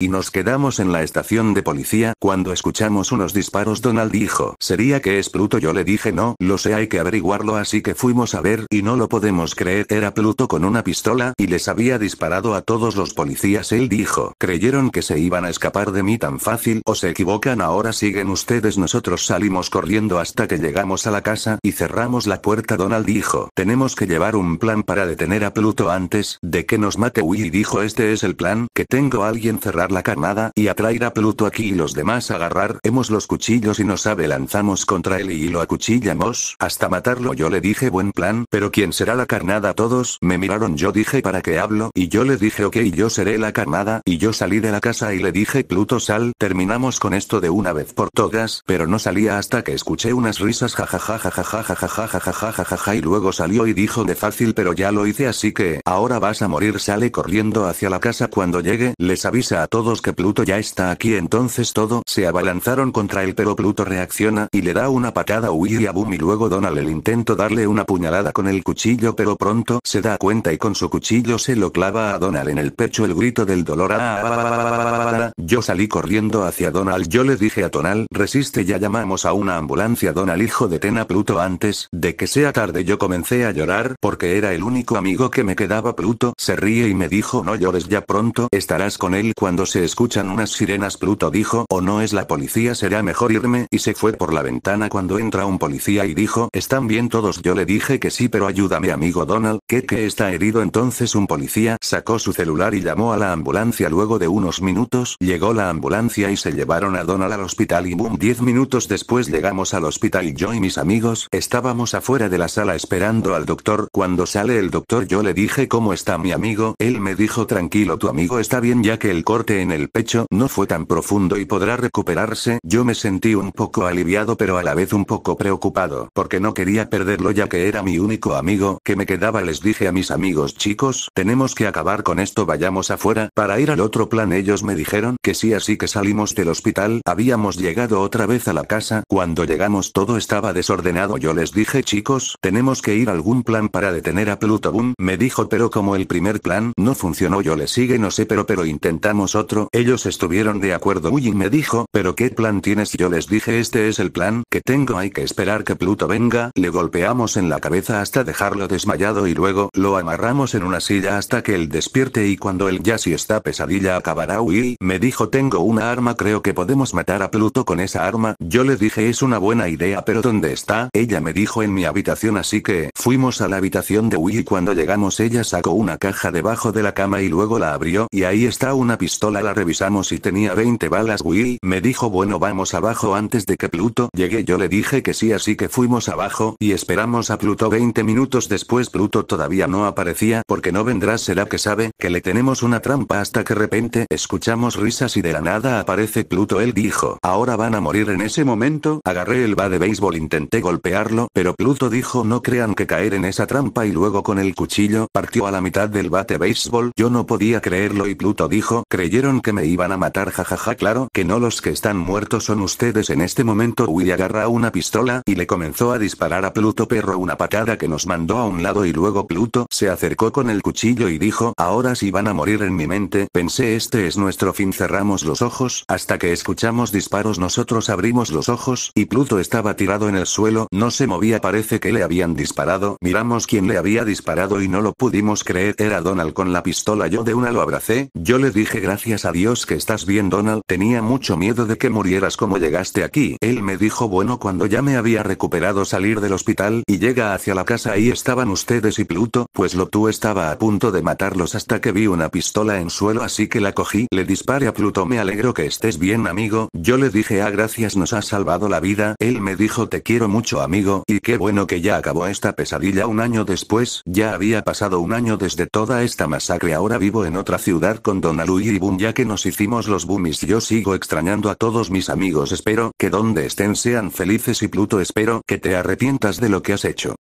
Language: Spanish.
Y nos quedamos en la estación de policía cuando escuchamos unos disparos. Donald dijo, ¿sería que es Pluto? Yo le dije, no, lo sé, hay que averiguarlo, así que fuimos a ver y no lo podemos creer, era Pluto con una pistola y les había disparado a todos los policías. Él dijo, creyeron que se iban a escapar de mí tan fácil o se equivocan, ahora siguen ustedes. Nosotros salimos corriendo hasta que llegamos a la casa y cerramos la puerta. Donald dijo, tenemos que llevar un plan para detener a Pluto antes de que nos mate. Willy dijo, este es el plan, que tengo alguien cerrar la carnada y atraer a Pluto aquí y los demás agarrar hemos los cuchillos y nos lanzamos contra él y lo acuchillamos hasta matarlo yo le dije buen plan pero quién será la carnada todos me miraron yo dije para qué hablo y yo le dije ok yo seré la carnada y yo salí de la casa y le dije Pluto sal terminamos con esto de una vez por todas pero no salía hasta que escuché unas risas jajajajajajajajajajajaja y luego salió y dijo de fácil pero ya lo hice así que ahora vas a morir sale corriendo hacia la casa cuando llegue les avisa a todos todos que Pluto ya está aquí entonces todo se abalanzaron contra él pero Pluto reacciona y le da una patada a Willy a Boom y luego Donald el intento darle una puñalada con el cuchillo pero pronto se da cuenta y con su cuchillo se lo clava a Donald en el pecho el grito del dolor ah, ah, ah, yo salí corriendo hacia Donald yo le dije a Donald resiste ya llamamos a una ambulancia Donald hijo de Tena Pluto antes de que sea tarde yo comencé a llorar porque era el único amigo que me quedaba Pluto se ríe y me dijo no llores ya pronto estarás con él cuando se escuchan unas sirenas Pluto dijo o no es la policía será mejor irme y se fue por la ventana cuando entra un policía y dijo están bien todos yo le dije que sí pero ayúdame amigo Donald que que está herido entonces un policía sacó su celular y llamó a la ambulancia luego de unos minutos llegó la ambulancia y se llevaron a Donald al hospital y boom 10 minutos después llegamos al hospital y yo y mis amigos estábamos afuera de la sala esperando al doctor cuando sale el doctor yo le dije cómo está mi amigo él me dijo tranquilo tu amigo está bien ya que el corte en el pecho no fue tan profundo y podrá recuperarse. Yo me sentí un poco aliviado pero a la vez un poco preocupado, porque no quería perderlo ya que era mi único amigo que me quedaba. Les dije a mis amigos chicos, tenemos que acabar con esto, vayamos afuera para ir al otro plan. Ellos me dijeron que sí, así que salimos del hospital. Habíamos llegado otra vez a la casa. Cuando llegamos todo estaba desordenado. Yo les dije chicos, tenemos que ir algún plan para detener a Pluto Boom. Me dijo pero como el primer plan no funcionó yo le sigue no sé pero pero intentamos otro ellos estuvieron de acuerdo. Uy me dijo, pero ¿qué plan tienes? Yo les dije este es el plan que tengo, hay que esperar que Pluto venga, le golpeamos en la cabeza hasta dejarlo desmayado y luego lo amarramos en una silla hasta que él despierte y cuando él ya si está pesadilla acabará. Uy me dijo tengo una arma creo que podemos matar a Pluto con esa arma, yo le dije es una buena idea pero ¿dónde está? Ella me dijo en mi habitación así que fuimos a la habitación de Uy y cuando llegamos ella sacó una caja debajo de la cama y luego la abrió y ahí está una pistola la revisamos y tenía 20 balas. Will me dijo bueno vamos abajo antes de que Pluto llegue. Yo le dije que sí así que fuimos abajo y esperamos a Pluto 20 minutos después. Pluto todavía no aparecía porque no vendrá será que sabe que le tenemos una trampa hasta que repente escuchamos risas y de la nada aparece Pluto. Él dijo, ahora van a morir en ese momento. Agarré el va de béisbol intenté golpearlo pero Pluto dijo no crean que caer en esa trampa y luego con el cuchillo partió a la mitad del bate béisbol. Yo no podía creerlo y Pluto dijo creyendo que me iban a matar jajaja claro que no los que están muertos son ustedes en este momento Willy agarra una pistola y le comenzó a disparar a Pluto perro una patada que nos mandó a un lado y luego Pluto se acercó con el cuchillo y dijo ahora sí van a morir en mi mente pensé este es nuestro fin cerramos los ojos hasta que escuchamos disparos nosotros abrimos los ojos y Pluto estaba tirado en el suelo no se movía parece que le habían disparado miramos quién le había disparado y no lo pudimos creer era Donald con la pistola yo de una lo abracé yo le dije gracias Gracias a Dios que estás bien, Donald. Tenía mucho miedo de que murieras como llegaste aquí. Él me dijo, bueno, cuando ya me había recuperado salir del hospital y llega hacia la casa ahí estaban ustedes y Pluto, pues lo tú estaba a punto de matarlos hasta que vi una pistola en suelo así que la cogí. Le dispare a Pluto, me alegro que estés bien, amigo. Yo le dije, ah, gracias, nos has salvado la vida. Él me dijo, te quiero mucho, amigo, y qué bueno que ya acabó esta pesadilla un año después. Ya había pasado un año desde toda esta masacre. Ahora vivo en otra ciudad con Donald y Boom ya que nos hicimos los boomies yo sigo extrañando a todos mis amigos espero que donde estén sean felices y Pluto espero que te arrepientas de lo que has hecho.